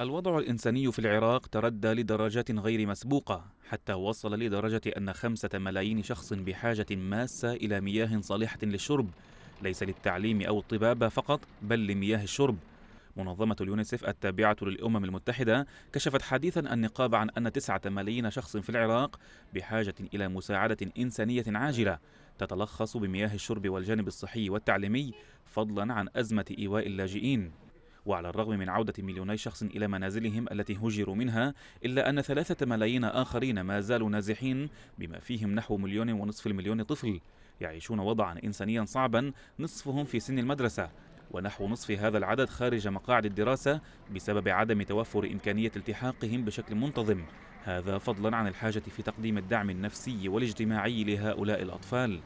الوضع الإنساني في العراق تردى لدرجات غير مسبوقة حتى وصل لدرجة أن خمسة ملايين شخص بحاجة ماسة إلى مياه صالحة للشرب ليس للتعليم أو الطبابة فقط بل لمياه الشرب منظمة اليونيسف التابعة للأمم المتحدة كشفت حديثا النقاب عن أن تسعة ملايين شخص في العراق بحاجة إلى مساعدة إنسانية عاجلة تتلخص بمياه الشرب والجانب الصحي والتعليمي فضلا عن أزمة إيواء اللاجئين وعلى الرغم من عودة مليوني شخص إلى منازلهم التي هجروا منها إلا أن ثلاثة ملايين آخرين ما زالوا نازحين بما فيهم نحو مليون ونصف المليون طفل يعيشون وضعا إنسانيا صعبا نصفهم في سن المدرسة ونحو نصف هذا العدد خارج مقاعد الدراسة بسبب عدم توفر إمكانية التحاقهم بشكل منتظم هذا فضلا عن الحاجة في تقديم الدعم النفسي والاجتماعي لهؤلاء الأطفال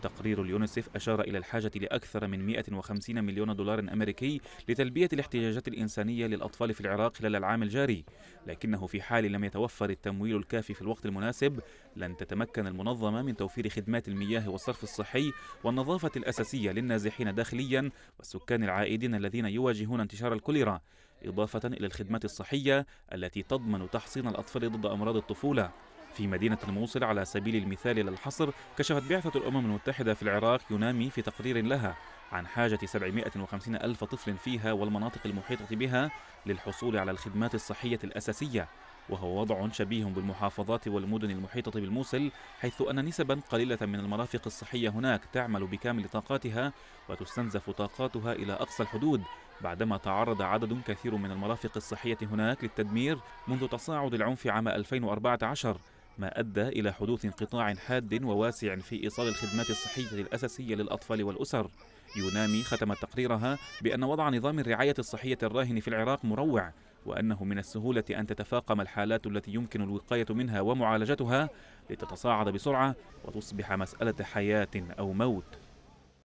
تقرير اليونيسف أشار إلى الحاجة لأكثر من 150 مليون دولار أمريكي لتلبية الاحتياجات الإنسانية للأطفال في العراق خلال العام الجاري لكنه في حال لم يتوفر التمويل الكافي في الوقت المناسب لن تتمكن المنظمة من توفير خدمات المياه والصرف الصحي والنظافة الأساسية للنازحين داخليا والسكان العائدين الذين يواجهون انتشار الكوليرا إضافة إلى الخدمات الصحية التي تضمن تحصين الأطفال ضد أمراض الطفولة في مدينة الموصل على سبيل المثال للحصر كشفت بعثة الأمم المتحدة في العراق يونامي في تقرير لها عن حاجة 750 ألف طفل فيها والمناطق المحيطة بها للحصول على الخدمات الصحية الأساسية وهو وضع شبيه بالمحافظات والمدن المحيطة بالموصل حيث أن نسبا قليلة من المرافق الصحية هناك تعمل بكامل طاقاتها وتستنزف طاقاتها إلى أقصى الحدود بعدما تعرض عدد كثير من المرافق الصحية هناك للتدمير منذ تصاعد العنف عام 2014 ما أدى إلى حدوث انقطاع حاد وواسع في إيصال الخدمات الصحية الأساسية للأطفال والأسر يونامي ختمت تقريرها بأن وضع نظام الرعاية الصحية الراهن في العراق مروع وأنه من السهولة أن تتفاقم الحالات التي يمكن الوقاية منها ومعالجتها لتتصاعد بسرعة وتصبح مسألة حياة أو موت